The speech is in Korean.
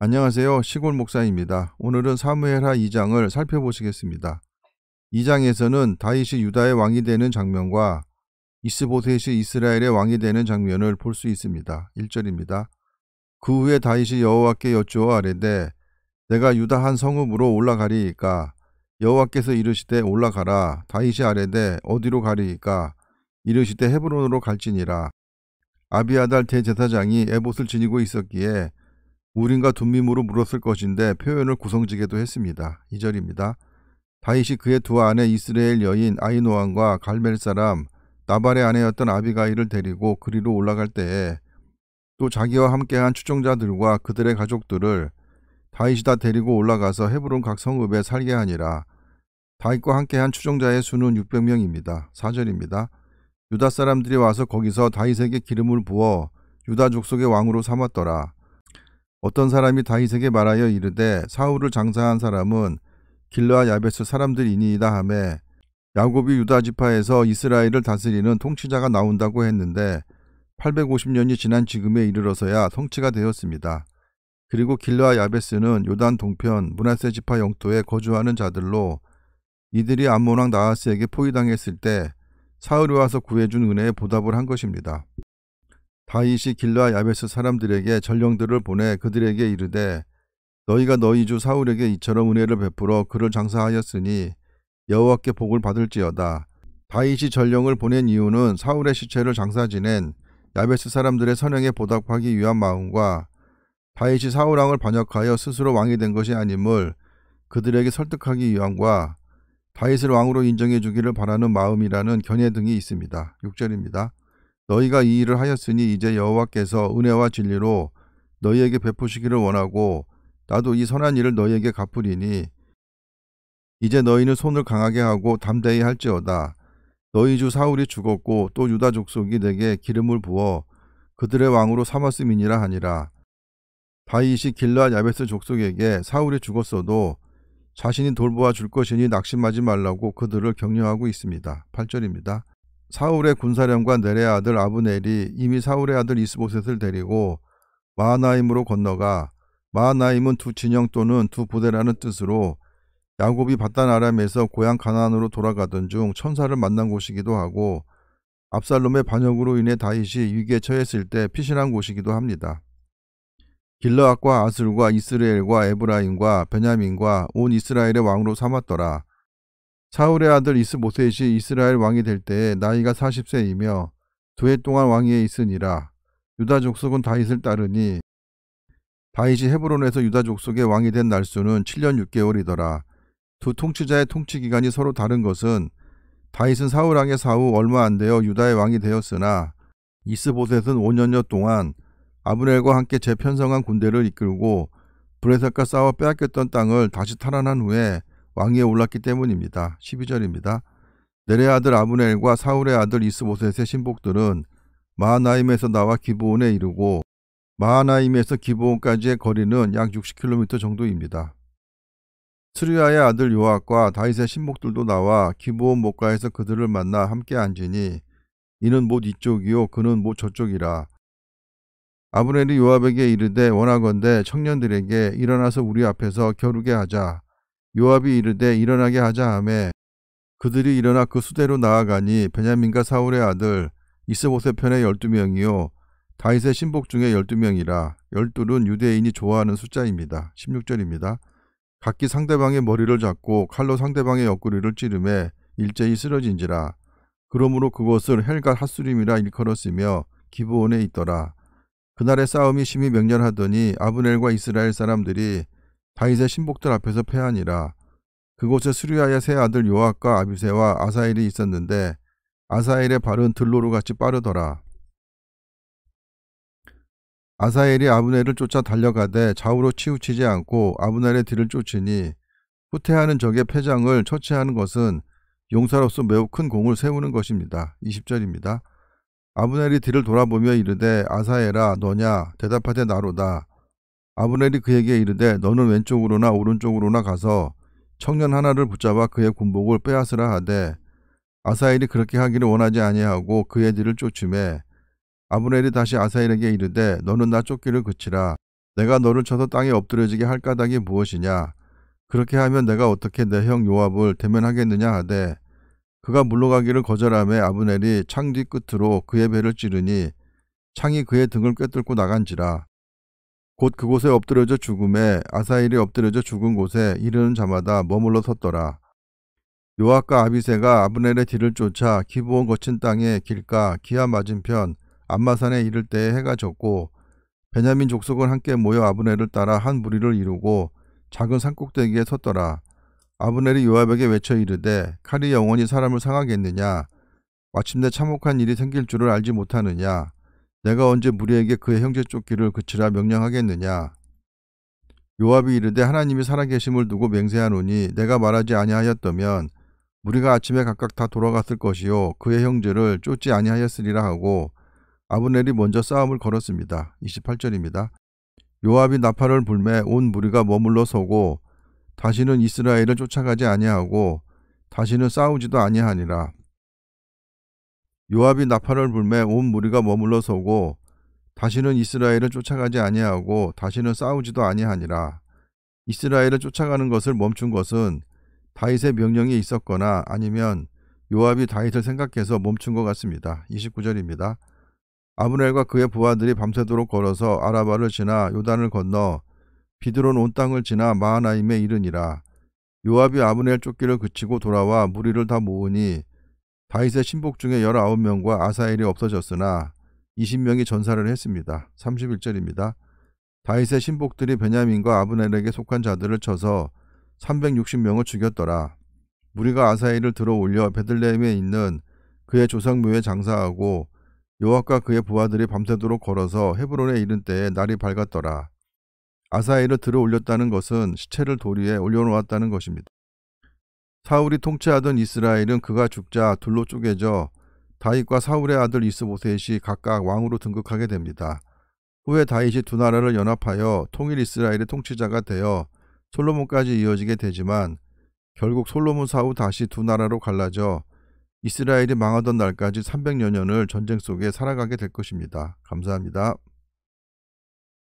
안녕하세요. 시골 목사입니다. 오늘은 사무엘하 2장을 살펴보시겠습니다. 2장에서는 다윗이 유다의 왕이 되는 장면과 이스보셋이 이스라엘의 왕이 되는 장면을 볼 수 있습니다. 1절입니다. 그 후에 다윗이 여호와께 여쭈어 아래되 내가 유다 한 성읍으로 올라가리이까 여호와께서 이르시되 올라가라 다윗이 아래되 어디로 가리이까 이르시되 헤브론으로 갈지니라 아비아달 대제사장이 에봇을 지니고 있었기에 우린과 둠밈으로 물었을 것인데 표현을 구성지게도 했습니다. 2절입니다. 다윗이 그의 두 아내 이스라엘 여인 아이노안과 갈멜 사람 나발의 아내였던 아비가이를 데리고 그리로 올라갈 때에 또 자기와 함께한 추종자들과 그들의 가족들을 다윗이 다 데리고 올라가서 헤브론 각 성읍에 살게 하니라. 다윗과 함께한 추종자의 수는 600명입니다. 4절입니다. 유다 사람들이 와서 거기서 다윗에게 기름을 부어 유다 족속의 왕으로 삼았더라. 어떤 사람이 다윗에게 말하여 이르되 사울을 장사한 사람은 길라 야베스 사람들이니이다 하매 야곱이 유다 지파에서 이스라엘을 다스리는 통치자가 나온다고 했는데 850년이 지난 지금에 이르러서야 성취가 되었습니다. 그리고 길라 야베스는 요단 동편 문하세 지파 영토에 거주하는 자들로 이들이 암몬왕 나하스에게 포위당했을 때 사울이 와서 구해준 은혜에 보답을 한 것입니다. 다윗이 길라 야베스 사람들에게 전령들을 보내 그들에게 이르되 너희가 너희 주 사울에게 이처럼 은혜를 베풀어 그를 장사하였으니 여호와께 복을 받을지어다. 다윗이 전령을 보낸 이유는 사울의 시체를 장사 지낸 야베스 사람들의 선행에 보답하기 위한 마음과 다윗이 사울왕을 반역하여 스스로 왕이 된 것이 아님을 그들에게 설득하기 위함과 다윗을 왕으로 인정해 주기를 바라는 마음이라는 견해 등이 있습니다. 6절입니다. 너희가 이 일을 하였으니 이제 여호와께서 은혜와 진리로 너희에게 베푸시기를 원하고 나도 이 선한 일을 너희에게 갚으리니 이제 너희는 손을 강하게 하고 담대히 할지어다 너희 주 사울이 죽었고 또 유다 족속이 내게 기름을 부어 그들의 왕으로 삼았음이니라 하니라 다윗이 길라 야베스 족속에게 사울이 죽었어도 자신이 돌보아 줄 것이니 낙심하지 말라고 그들을 격려하고 있습니다. 8절입니다. 사울의 군사령관 넬레 아들 아브넬이 이미 사울의 아들 이스보셋을 데리고 마하나임으로 건너가 마하나임은 두 진영 또는 두 부대라는 뜻으로 야곱이 바단 아람에서 고향 가나안으로 돌아가던 중 천사를 만난 곳이기도 하고 압살롬의 반역으로 인해 다윗이 위기에 처했을 때 피신한 곳이기도 합니다. 길러앗과 아슬과 이스라엘과 에브라임과 베냐민과 온 이스라엘의 왕으로 삼았더라. 사울의 아들 이스보셋이 이스라엘 왕이 될 때에 나이가 40세이며 두 해 동안 왕위에 있으니라. 유다 족속은 다윗을 따르니 다윗이 헤브론에서 유다 족속의 왕이 된 날수는 7년 6개월이더라. 두 통치자의 통치 기간이 서로 다른 것은 다윗은 사울 왕의 사후 얼마 안 되어 유다의 왕이 되었으나 이스보셋은 5년여 동안 아브넬과 함께 재편성한 군대를 이끌고 브레셋과 싸워 빼앗겼던 땅을 다시 탈환한 후에 왕위에 올랐기 때문입니다. 12절입니다. 넬레 아들 아브넬과 사울의 아들 이스보셋의 신복들은 마하나임에서 나와 기브온에 이르고 마하나임에서 기브온까지의 거리는 약 60km 정도입니다. 스리아의 아들 요압과 다윗의 신복들도 나와 기브온 목가에서 그들을 만나 함께 앉으니 이는 못 이쪽이요 그는 못 저쪽이라 아브넬이 요압에게 이르되 원하건대 청년들에게 일어나서 우리 앞에서 겨루게 하자 요압이 이르되 일어나게 하자 하매 그들이 일어나 그 수대로 나아가니 베냐민과 사울의 아들 이스보세 편의 열두 명이요 다윗의 신복 중에 열두 명이라 열둘은 유대인이 좋아하는 숫자입니다. 16절입니다. 각기 상대방의 머리를 잡고 칼로 상대방의 옆구리를 찌르매 일제히 쓰러진지라 그러므로 그것을 헬가 핫수림이라 일컬었으며 기부원에 있더라. 그날의 싸움이 심히 명렬하더니 아브넬과 이스라엘 사람들이 다윗의 신복들 앞에서 패하니라. 그곳에 수리아의 세 아들 요압과 아비세와 아사엘이 있었는데 아사엘의 발은 들로르같이 빠르더라. 아사엘이 아브넬을 쫓아 달려가되 좌우로 치우치지 않고 아브넬의 뒤를 쫓으니 후퇴하는 적의 패장을 처치하는 것은 용사로서 매우 큰 공을 세우는 것입니다. 20절입니다. 아브넬이 뒤를 돌아보며 이르되 아사엘아 너냐 대답하되 나로다 아브넬이 그에게 이르되 너는 왼쪽으로나 오른쪽으로나 가서 청년 하나를 붙잡아 그의 군복을 빼앗으라 하되 아사엘이 그렇게 하기를 원하지 아니하고 그의 뒤를 쫓음에 아브넬이 다시 아사엘에게 이르되 너는 나 쫓기를 그치라 내가 너를 쳐서 땅에 엎드려지게 할 까닭이 무엇이냐 그렇게 하면 내가 어떻게 내 형 요압을 대면하겠느냐 하되 그가 물러가기를 거절함에 아브넬이 창 뒤 끝으로 그의 배를 찌르니 창이 그의 등을 꿰뚫고 나간지라 곧 그곳에 엎드려져 죽음에 아사일이 엎드려져 죽은 곳에 이르는 자마다 머물러 섰더라. 요압과 아비세가 아브넬의 뒤를 쫓아 기부원 거친 땅의 길가 기아 맞은편 암마산에 이를 때에 해가 졌고 베냐민 족속은 함께 모여 아브넬을 따라 한 무리를 이루고 작은 산꼭대기에 섰더라. 아브넬이 요압에게 외쳐 이르되 칼이 영원히 사람을 상하겠느냐 마침내 참혹한 일이 생길 줄을 알지 못하느냐 내가 언제 무리에게 그의 형제 쫓기를 그치라 명령하겠느냐 요압이 이르되 하나님이 살아계심을 두고 맹세하노니 내가 말하지 아니하였다면 무리가 아침에 각각 다 돌아갔을 것이요 그의 형제를 쫓지 아니하였으리라 하고 아브넬이 먼저 싸움을 걸었습니다. 28절입니다. 요압이 나팔을 불매 온 무리가 머물러 서고 다시는 이스라엘을 쫓아가지 아니하고 다시는 싸우지도 아니하니라. 요압이 나팔을 불매 온 무리가 머물러 서고 다시는 이스라엘을 쫓아가지 아니하고 다시는 싸우지도 아니하니라. 이스라엘을 쫓아가는 것을 멈춘 것은 다윗의 명령이 있었거나 아니면 요압이 다윗을 생각해서 멈춘 것 같습니다. 29절입니다. 아브넬과 그의 부하들이 밤새도록 걸어서 아라바를 지나 요단을 건너 비드론 온 땅을 지나 마하나임에 이르니라. 요압이 아브넬 쫓기를 그치고 돌아와 무리를 다 모으니 다윗의 신복 중에 19명과 아사엘이 없어졌으나 20명이 전사를 했습니다. 31절입니다. 다윗의 신복들이 베냐민과 아브넬에게 속한 자들을 쳐서 360명을 죽였더라. 무리가 아사엘을 들어 올려 베들레헴에 있는 그의 조상묘에 장사하고 요압과 그의 부하들이 밤새도록 걸어서 헤브론에 이른 때에 날이 밝았더라. 아사엘을 들어 올렸다는 것은 시체를 도리에 올려놓았다는 것입니다. 사울이 통치하던 이스라엘은 그가 죽자 둘로 쪼개져 다윗과 사울의 아들 이스보셋이 각각 왕으로 등극하게 됩니다. 후에 다윗이 두 나라를 연합하여 통일 이스라엘의 통치자가 되어 솔로몬까지 이어지게 되지만 결국 솔로몬 사후 다시 두 나라로 갈라져 이스라엘이 망하던 날까지 300여 년을 전쟁 속에 살아가게 될 것입니다. 감사합니다.